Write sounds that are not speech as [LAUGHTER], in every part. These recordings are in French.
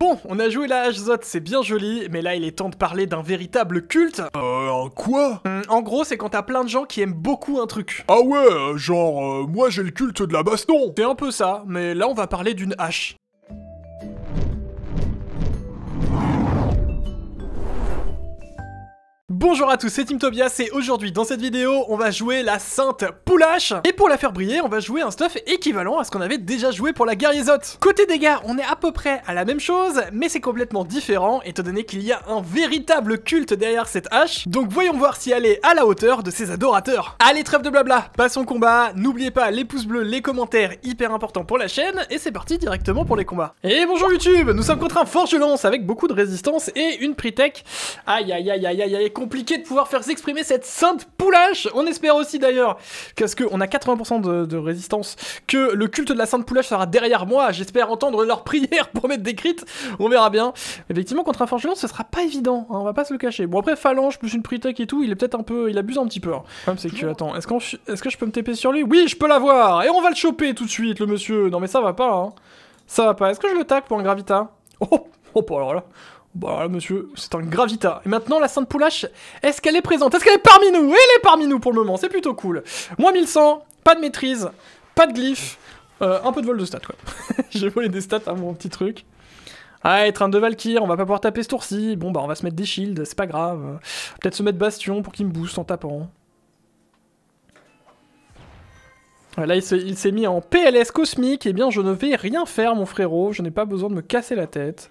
Bon, on a joué la HZOT, c'est bien joli, mais là il est temps de parler d'un véritable culte. Euh, quoi hum, En gros, c'est quand t'as plein de gens qui aiment beaucoup un truc. Ah ouais, euh, genre, euh, moi j'ai le culte de la baston C'est un peu ça, mais là on va parler d'une hache. Bonjour à tous, c'est Tim Tobias et aujourd'hui dans cette vidéo, on va jouer la Sainte Poulache et pour la faire briller, on va jouer un stuff équivalent à ce qu'on avait déjà joué pour la Guerriezotte. Côté dégâts, on est à peu près à la même chose, mais c'est complètement différent étant donné qu'il y a un véritable culte derrière cette hache, donc voyons voir si elle est à la hauteur de ses adorateurs. Allez, trêve de blabla, passons au combat, n'oubliez pas les pouces bleus, les commentaires, hyper important pour la chaîne, et c'est parti directement pour les combats. Et bonjour YouTube, nous sommes contre un lance avec beaucoup de résistance et une Pritech. aïe aïe aïe aïe aïe, aïe compliqué de pouvoir faire s'exprimer cette sainte poulache. On espère aussi d'ailleurs, parce qu'on a 80% de, résistance, que le culte de la sainte poulache sera derrière moi. J'espère entendre leurs prières pour m'être décrite. On verra bien. Effectivement, contre un forgeron, ce sera pas évident. Hein, on va pas se le cacher. Bon, après, phalange plus une pritech et tout, il est peut-être un peu. Il abuse un petit peu. Hein. c'est que. Attends, est-ce que je peux me taper sur lui Oui, je peux l'avoir Et on va le choper tout de suite, le monsieur. Non, mais ça va pas. Hein. Ça va pas. Est-ce que je le tac pour un gravita Oh Oh, bah alors là. Bah monsieur, c'est un gravita. Et maintenant, la Sainte Poulache, est-ce qu'elle est présente Est-ce qu'elle est parmi nous Elle est parmi nous pour le moment, c'est plutôt cool. Moins 1100, pas de maîtrise, pas de glyph, euh, un peu de vol de stats, quoi. [LAUGHS] J'ai volé des stats à hein, mon petit truc. Ah, train de Valkyrie, on va pas pouvoir taper ce tour-ci. Bon, bah, on va se mettre des shields, c'est pas grave. Peut-être se mettre Bastion pour qu'il me booste en tapant. Là, il s'est mis en PLS cosmique. Eh bien, je ne vais rien faire, mon frérot. Je n'ai pas besoin de me casser la tête.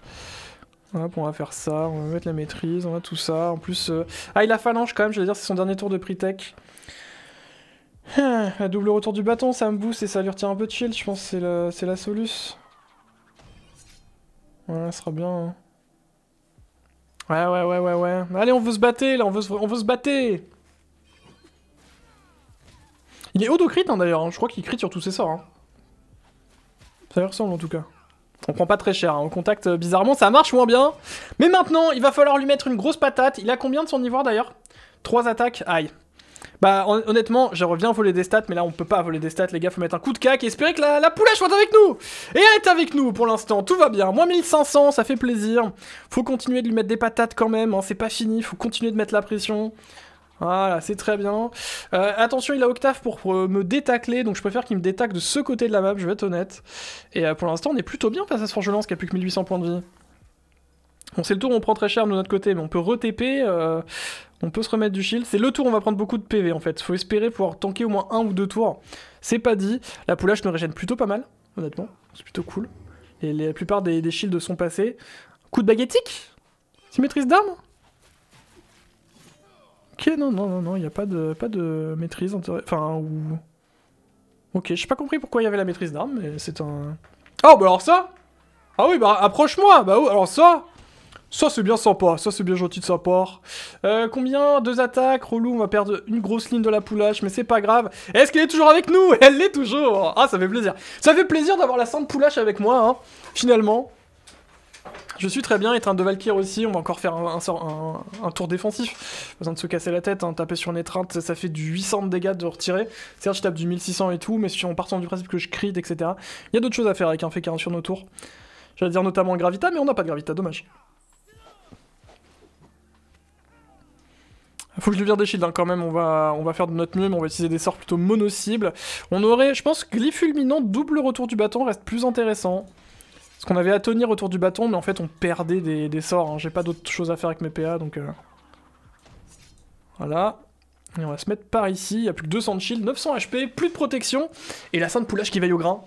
Hop, on va faire ça, on va mettre la maîtrise, on va tout ça. En plus, euh, ah, il a phalange quand même, je vais dire, c'est son dernier tour de pre-tech. la ah, double retour du bâton, ça me booste et ça lui retire un peu de shield, je pense c'est la, la soluce. Ouais, ça sera bien. Hein. Ouais, ouais, ouais, ouais, ouais. Allez, on veut se battre, là, on veut se, on veut se battre Il est autocrit, hein, d'ailleurs, hein. je crois qu'il crit sur tous ses sorts. Hein. Ça lui ressemble, en tout cas. On prend pas très cher, hein. on contacte euh, bizarrement, ça marche moins bien. Mais maintenant, il va falloir lui mettre une grosse patate. Il a combien de son ivoire d'ailleurs 3 attaques, aïe. Bah honnêtement, je reviens voler des stats, mais là on peut pas voler des stats, les gars, faut mettre un coup de cac et espérer que la, la soit avec nous Et elle est avec nous pour l'instant, tout va bien, moins 1500, ça fait plaisir. Faut continuer de lui mettre des patates quand même, hein. c'est pas fini, faut continuer de mettre la pression. Voilà, c'est très bien. Euh, attention, il a Octave pour, euh, me détacler, donc je préfère qu'il me détaque de ce côté de la map, je vais être honnête. Et euh, pour l'instant, on est plutôt bien face à ce Forgelance qui a plus que 1800 points de vie. Bon, c'est le tour, on prend très cher de notre côté, mais on peut re on peut se remettre du shield. C'est le tour, on va prendre beaucoup de PV en fait. Faut espérer pouvoir tanker au moins un ou deux tours. C'est pas dit. La Poulache me régène plutôt pas mal, honnêtement. C'est plutôt cool. Et la plupart des, des shields sont passés. Coup de baguettique Symétrise d'armes Ok, non, non, non, non, il n'y a pas de, pas de maîtrise. Enfin, ou. Ok, j'ai pas compris pourquoi il y avait la maîtrise d'armes, mais c'est un. Oh, bah alors ça Ah oui, bah approche-moi Bah alors ça Ça c'est bien sympa, ça c'est bien gentil de sa part. Euh, combien Deux attaques, relou, on va perdre une grosse ligne de la poulache, mais c'est pas grave. Est-ce qu'elle est toujours avec nous [LAUGHS] Elle l'est toujours Ah, ça fait plaisir Ça fait plaisir d'avoir la sainte poulache avec moi, hein, finalement. Je suis très bien, un de Valkyr aussi, on va encore faire un, un tour défensif. Besoin de se casser la tête, hein, taper sur une étreinte, ça, fait du 800 de dégâts de retirer. Certes, je tape du 1600 et tout, mais si on partant du principe que je crit, etc., il y a d'autres choses à faire avec un fait sur nos tours. J'allais dire notamment Gravita, mais on n'a pas de Gravita, dommage. Faut que je vire des shields hein, quand même, on va, on va faire de notre mieux, mais on va utiliser des sorts plutôt mono-cibles. On aurait, je pense, Glyphulminant, double retour du bâton reste plus intéressant. Parce qu'on avait à tenir autour du bâton, mais en fait on perdait des, sorts. Hein. J'ai pas d'autre chose à faire avec mes PA, donc... Euh, voilà. Et on va se mettre par ici. Il y a plus que 200 de shield, 900 HP, plus de protection. Et la sainte poulage qui veille au grain.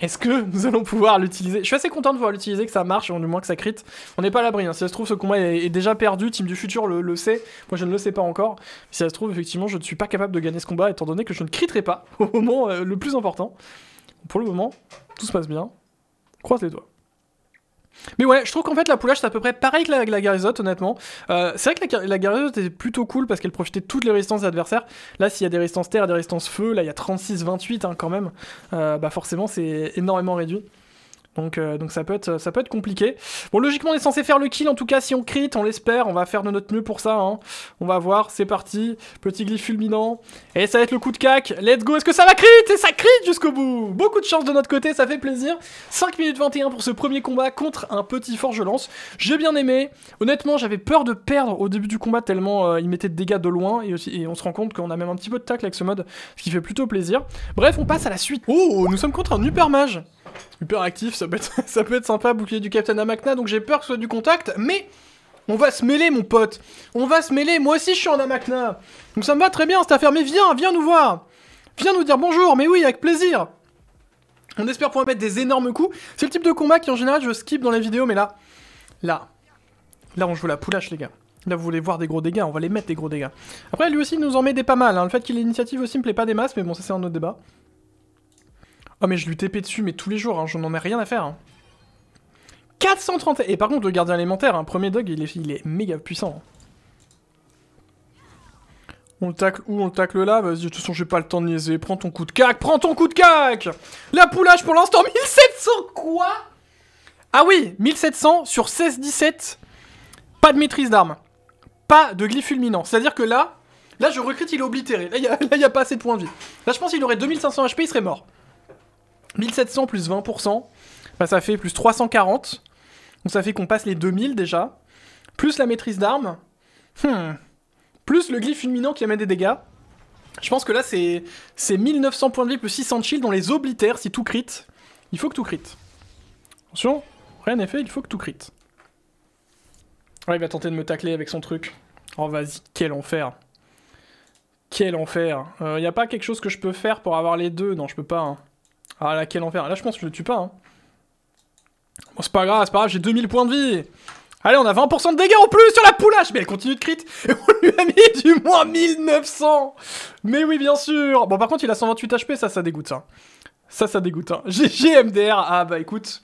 Est-ce que [LAUGHS] nous allons pouvoir l'utiliser Je suis assez content de voir l'utiliser, que ça marche, du moins que ça crit. On n'est pas à l'abri, hein. si ça se trouve, ce combat est, déjà perdu, Team du Futur le, sait, moi je ne le sais pas encore. Si ça se trouve, effectivement, je ne suis pas capable de gagner ce combat, étant donné que je ne critterai pas [LAUGHS] au moment euh, le plus important. Pour le moment, tout se passe bien. Croise les doigts. Mais ouais, je trouve qu'en fait la poulage c'est à peu près pareil que la, la honnêtement. Euh, c'est vrai que la, la était plutôt cool parce qu'elle profitait de toutes les résistances adversaires. Là, s'il y a des résistances terre, des résistances feu, là il y a 36-28 hein, quand même, euh, bah forcément c'est énormément réduit. Donc, euh, donc ça, peut être, ça peut être compliqué. Bon, logiquement, on est censé faire le kill. En tout cas, si on crit, on l'espère. On va faire de notre mieux pour ça. Hein. On va voir. C'est parti. Petit glyph fulminant. Et ça va être le coup de cac. Let's go. Est-ce que ça va crit Et ça crit jusqu'au bout. Beaucoup de chance de notre côté. Ça fait plaisir. 5 minutes 21 pour ce premier combat contre un petit forge-lance. J'ai bien aimé. Honnêtement, j'avais peur de perdre au début du combat tellement euh, il mettait de dégâts de loin. Et, aussi, on se rend compte qu'on a même un petit peu de tacle avec ce mode. Ce qui fait plutôt plaisir. Bref, on passe à la suite. Oh, nous sommes contre un hyper mage. Hyper actif, ça peut, être, [LAUGHS] ça peut être sympa, bouclier du Captain Amakna, donc j'ai peur que ce soit du contact, mais on va se mêler, mon pote. On va se mêler. Moi aussi, je suis en Amakna. Donc ça me va très bien, cette affaire. Mais viens, viens nous voir. Viens nous dire bonjour. Mais oui, avec plaisir. On espère pouvoir mettre des énormes coups. C'est le type de combat qui, en général, je skip dans les vidéos. Mais là, là, là, on joue la poulache, les gars. Là, vous voulez voir des gros dégâts. On va les mettre, des gros dégâts. Après, lui aussi, nous en met des pas mal. Hein. Le fait qu'il ait l'initiative aussi me plaît pas des masses. Mais bon, ça, c'est un autre débat. Oh mais je lui TP dessus, mais tous les jours, hein, je n'en ai rien à faire. Hein. 430 Et par contre, le gardien élémentaire, un hein, premier dog, il est, il est méga puissant. Hein. On le tacle où On le tacle là Vas-y, de toute façon, j'ai pas le temps de niaiser. Prends ton coup de cac Prends ton coup de cac La poulage pour l'instant, 1700 quoi Ah oui 1700 sur 16-17. Pas de maîtrise d'armes. Pas de glyph fulminant. C'est-à-dire que là, là, je recrute, il est oblitéré. Là, il n'y a, [LAUGHS] a, pas assez de points de vie. Là, je pense qu'il aurait 2500 HP, il serait mort. 1700 plus 20%, bah, ça fait plus 340. Donc ça fait qu'on passe les 2000 déjà. Plus la maîtrise d'armes. Hmm. Plus le glyphe fulminant qui amène des dégâts. Je pense que là, c'est 1900 points de vie plus 600 de shield. dans les oblitères si tout crit. Il faut que tout crit. Attention, rien n'est fait, il faut que tout crit. Ouais, ah, il va tenter de me tacler avec son truc. Oh, vas-y, quel enfer. Quel enfer. Il euh, n'y a pas quelque chose que je peux faire pour avoir les deux. Non, je peux pas. Hein. Ah là, quel enfer. Là, je pense que je le tue pas. Hein. Bon, c'est pas grave, c'est pas grave, j'ai 2000 points de vie. Allez, on a 20% de dégâts en plus sur la poulache Mais elle continue de crit Et [LAUGHS] on lui a mis du moins 1900 Mais oui, bien sûr Bon, par contre, il a 128 HP, ça, ça dégoûte, hein. Ça, ça dégoûte, hein. GG MDR Ah, bah écoute...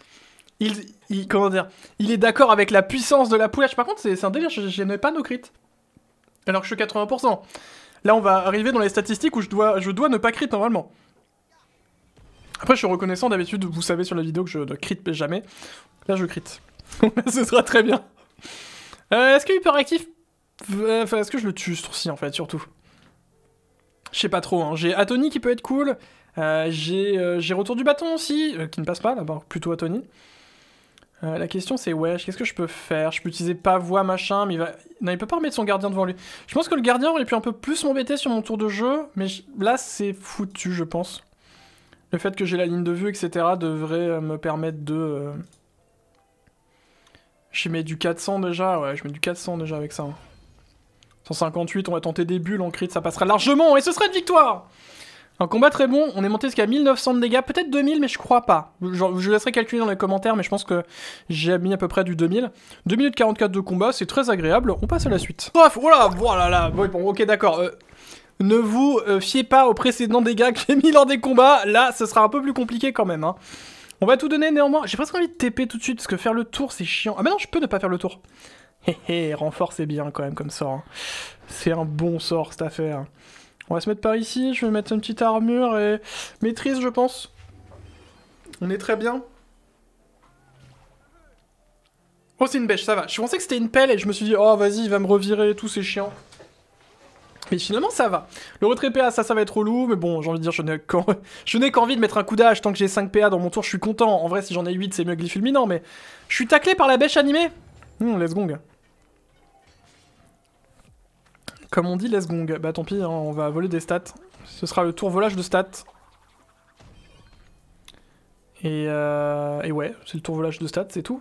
Il, comment dire Il est d'accord avec la puissance de la poulache. Par contre, c'est un délire, j'aimais pas nos crits. Alors que je suis 80%. Là, on va arriver dans les statistiques où je dois, je dois ne pas crit, normalement. Après, je suis reconnaissant d'habitude, vous savez sur la vidéo que je ne crit jamais. Là, je crit. [LAUGHS] Ce sera très bien. Euh, est-ce que Hyperactif... Euh, enfin, Est-ce que je le tue ce tour en fait, surtout Je sais pas trop, hein. J'ai Atony qui peut être cool. Euh, j'ai Retour du bâton aussi, qui ne passe pas, là-bas, plutôt Atony. la question c'est, wesh, qu'est-ce que je peux faire Je peux utiliser pas voix machin, mais il va... Non, il peut pas remettre son gardien devant lui. Je pense que le gardien aurait pu un peu plus m'embêter sur mon tour de jeu, mais là, c'est foutu, je pense. Le fait que j'ai la ligne de vue, etc., devrait euh, me permettre de... Euh, J'y mets du 400 déjà, ouais, je mets du 400 déjà avec ça. 158, hein. on va tenter des bulles en crit, ça passera largement, et ce serait une victoire Un combat très bon, on est monté jusqu'à 1900 de dégâts, peut-être 2000, mais je crois pas. Je, vous laisserai calculer dans les commentaires, mais je pense que j'ai mis à peu près du 2000. 2 minutes 44 de combat, c'est très agréable, on passe à la suite. Bref, voilà, voilà, là, bon, ok, d'accord, euh, ne vous euh, fiez pas aux précédents dégâts que j'ai mis lors des combats. Là, ce sera un peu plus compliqué quand même. Hein. On va tout donner néanmoins. J'ai presque envie de TP tout de suite parce que faire le tour, c'est chiant. Ah, mais non, je peux ne pas faire le tour. Hé hé, renforcez bien quand même comme ça. Hein. C'est un bon sort cette affaire. On va se mettre par ici. Je vais mettre une petite armure et maîtrise, je pense. On est très bien. Oh, c'est une bêche, ça va. Je pensais que c'était une pelle et je me suis dit, oh, vas-y, il va me revirer tout, c'est chiant. Mais finalement, ça va. Le retrait PA, ça, ça va être relou, mais bon, j'ai envie de dire, je n'ai [LAUGHS] qu'envie de mettre un coup d'âge. Tant que j'ai 5 PA dans mon tour, je suis content. En vrai, si j'en ai 8, c'est mieux que fulminant, mais... Je suis taclé par la bêche animée hmm, let's gong. Comme on dit, let's gong. Bah tant pis, hein, on va voler des stats. Ce sera le tour volage de stats. Et, euh, Et ouais, c'est le tour volage de stats, c'est tout.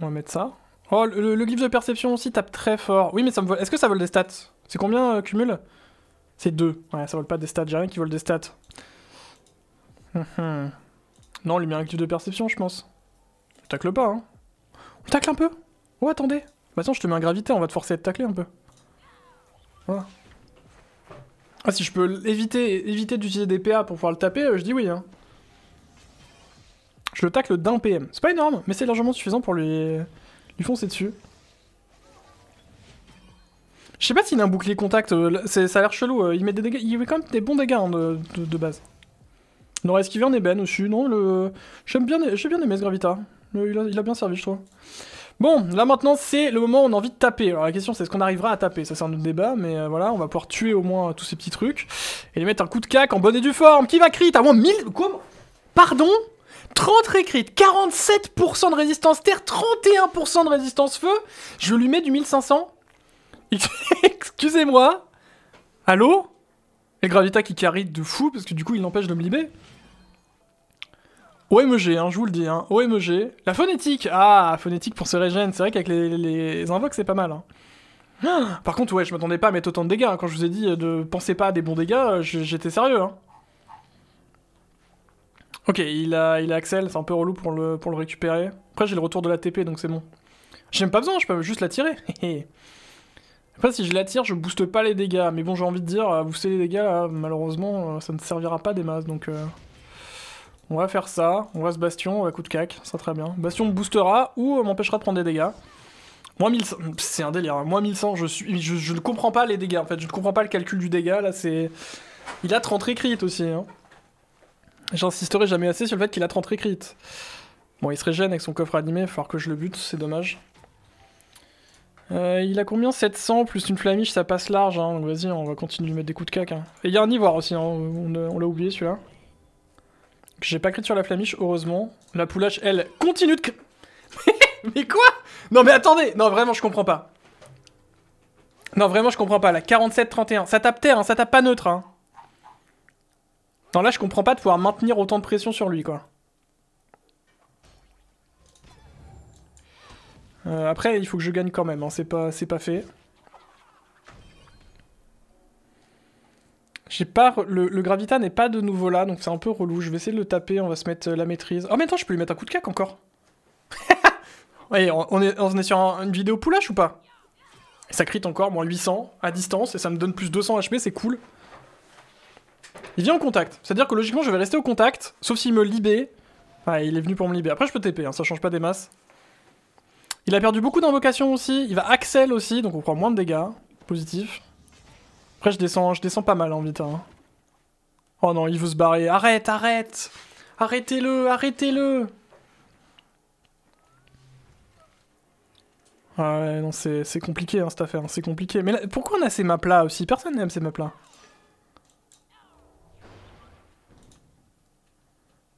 On va mettre ça. Oh, le, glyph de perception aussi tape très fort. Oui, mais ça me vole... Est-ce que ça vole des stats c'est combien, euh, cumule C'est 2. Ouais, ça vole pas des stats. J'ai rien qui vole des stats. Hum, hum. non, lumière active de perception, je pense. On tacle pas, hein. On tacle un peu Oh, attendez. Bah attends, je te mets un gravité, on va te forcer à te tacler un peu. Voilà. Ah, si je peux éviter, éviter d'utiliser des PA pour pouvoir le taper, euh, je dis oui, hein. Je le tacle d'un PM. C'est pas énorme, mais c'est largement suffisant pour lui, lui foncer dessus. Je sais pas s'il a un bouclier contact, euh, ça a l'air chelou, euh, il met des dégâts, il avait quand même des bons dégâts hein, de, base. Non, est-ce qu'il vient en ébène aussi, non le... J'aime bien, j'ai bien aimé ce Gravita, il a, bien servi je trouve. Bon, là maintenant c'est le moment où on a envie de taper. Alors la question c'est est-ce qu'on arrivera à taper Ça c'est un autre débat, mais euh, voilà, on va pouvoir tuer au moins tous ces petits trucs. Et lui mettre un coup de cac en bonne et due forme. Qui va crit Avant 1000... Comment Pardon 30 récrits, 47% de résistance terre, 31% de résistance feu. Je lui mets du 1500 [LAUGHS] Excusez-moi Allô Et Gravita qui carite de fou parce que du coup il l'empêche de me libérer. OMG, hein, je vous le dis, hein. OMG. La phonétique Ah, phonétique pour se régène, c'est vrai qu'avec les, les invoques c'est pas mal. Hein. [GASPS] par contre, ouais, je m'attendais pas à mettre autant de dégâts. Quand je vous ai dit euh, de penser pas à des bons dégâts, euh, j'étais sérieux. Hein. Ok, il a, il a Axel, c'est un peu relou pour le, pour le récupérer. Après, j'ai le retour de la TP, donc c'est bon. J'ai même pas besoin, je peux juste la tirer. [LAUGHS] Après, si je l'attire, je booste pas les dégâts. Mais bon, j'ai envie de dire, euh, booster les dégâts, là, euh, malheureusement, euh, ça ne servira pas des masses. Donc, on va faire ça. On va se bastion, on va coup de cac. Ça, très bien. Bastion me boostera ou m'empêchera de prendre des dégâts. Moins 1100, c'est un délire. Hein. Moins 1100, je, suis, je, ne comprends pas les dégâts. En fait, je ne comprends pas le calcul du dégât. Là, c'est. Il a 30 récrites aussi. Hein. J'insisterai jamais assez sur le fait qu'il a 30 écrites. Bon, il serait gêne avec son coffre animé. Il va falloir que je le bute, c'est dommage. Euh, il a combien 700 plus une flamiche, ça passe large. Hein. Donc vas-y, on va continuer de mettre des coups de cac. Hein. Et il y a un ivoire aussi, hein. on, l'a oublié celui-là. J'ai pas crit sur la flamiche, heureusement. La poulache, elle, continue de... [LAUGHS] mais quoi Non mais attendez Non vraiment, je comprends pas. Non vraiment, je comprends pas. La 47-31, ça tape terre, hein. ça tape pas neutre. Non là, je comprends pas de pouvoir maintenir autant de pression sur lui, quoi. Euh, après, il faut que je gagne quand même, hein. c'est pas, pas fait. J'ai pas... Le, Gravita n'est pas de nouveau là, donc c'est un peu relou. Je vais essayer de le taper, on va se mettre euh, la maîtrise. Oh, mais attends, je peux lui mettre un coup de cac encore [LAUGHS] on, est, on sur une vidéo poulache ou pas Ça crit encore, moins 800, à distance, et ça me donne plus 200 HP, c'est cool. Il vient en contact, c'est-à-dire que logiquement, je vais rester au contact, sauf s'il me libé. Ah, il est venu pour me libérer. Après, je peux TP, hein, ça change pas des masses. Il a perdu beaucoup d'invocations aussi. Il va Axel aussi, donc on prend moins de dégâts. Positif. Après, je descends, je descends pas mal en hein, vite. Hein. Oh non, il veut se barrer. Arrête, arrête Arrêtez-le, arrêtez-le ah ouais, non, c'est compliqué hein, cette affaire, c'est compliqué. Mais pourquoi on a ces maps-là aussi Personne n'aime ces maps-là.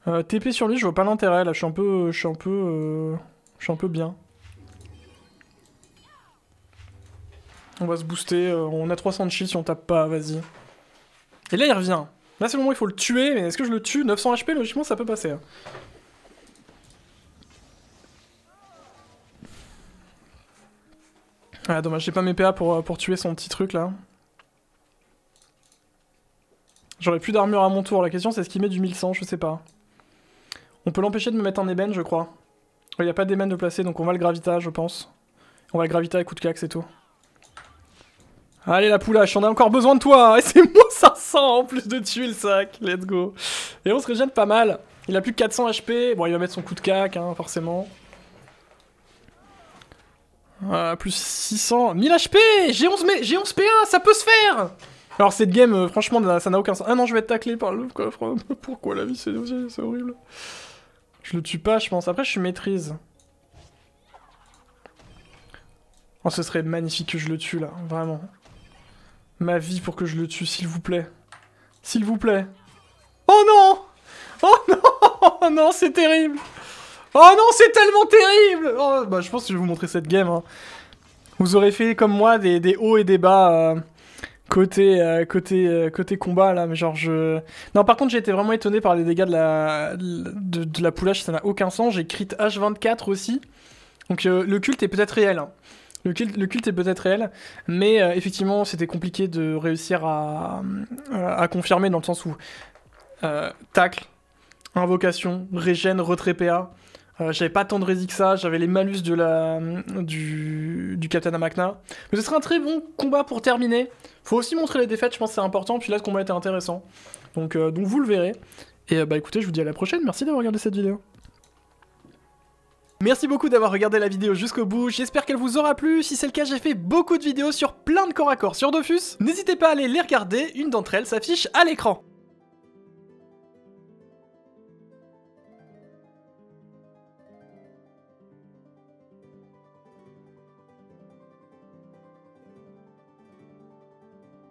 Euh, TP sur lui, je vois pas l'intérêt, là, suis un peu... je suis un peu euh, bien. On va se booster. Euh, on a 300 de shield si on tape pas, vas-y. Et là, il revient. Là, c'est le moment où il faut le tuer, mais est-ce que je le tue 900 HP, logiquement, ça peut passer. Hein. Ah, dommage, j'ai pas mes PA pour, euh, pour tuer son petit truc, là. J'aurais plus d'armure à mon tour. La question, c'est ce qu'il met du 1100, je sais pas. On peut l'empêcher de me mettre un ébène, je crois. Il n'y a pas d'ébène de placer, donc on va le gravita, je pense. On va le gravita et coup de cac, c'est tout. Allez la poulache, on a encore besoin de toi Et c'est moins 500 en plus de tuer le sac Let's go Et on se régène pas mal. Il a plus de 400 HP. Bon, il va mettre son coup de cac, hein, forcément. Ah, plus 600... 1000 HP J'ai 11, 11 PA, ça peut se faire Alors cette game, euh, franchement, ça n'a aucun sens. Ah non, je vais être taclé par le... coffre, [LAUGHS] Pourquoi la vie, c'est horrible Je le tue pas, je pense. Après, je suis maîtrise. Oh, ce serait magnifique que je le tue, là. Vraiment. Ma vie pour que je le tue, s'il vous plaît. S'il vous plaît. Oh non Oh [LAUGHS] non Oh non, c'est terrible Oh non, c'est tellement terrible oh, bah, Je pense que je vais vous montrer cette game. Hein. Vous aurez fait, comme moi, des, hauts et des bas... Euh, côté euh, côté euh, côté combat là mais genre je non par contre j'ai été vraiment étonné par les dégâts de la de, la poulage ça n'a aucun sens j'ai crit H24 aussi donc le culte est peut-être réel hein. Le culte, est peut-être réel, mais euh, effectivement, c'était compliqué de réussir à, euh, confirmer dans le sens où euh, tacle, invocation, régène, retrait PA. j'avais pas tant de résix que ça, j'avais les malus de la, du, du Captain Amakna. Mais ce serait un très bon combat pour terminer. Faut aussi montrer les défaites, je pense que c'est important. Puis là, ce combat était intéressant. Donc, donc vous le verrez. Et bah écoutez, je vous dis à la prochaine. Merci d'avoir regardé cette vidéo. Merci beaucoup d'avoir regardé la vidéo jusqu'au bout, j'espère qu'elle vous aura plu, si c'est le cas j'ai fait beaucoup de vidéos sur plein de corps à corps sur Dofus, n'hésitez pas à aller les regarder, une d'entre elles s'affiche à l'écran.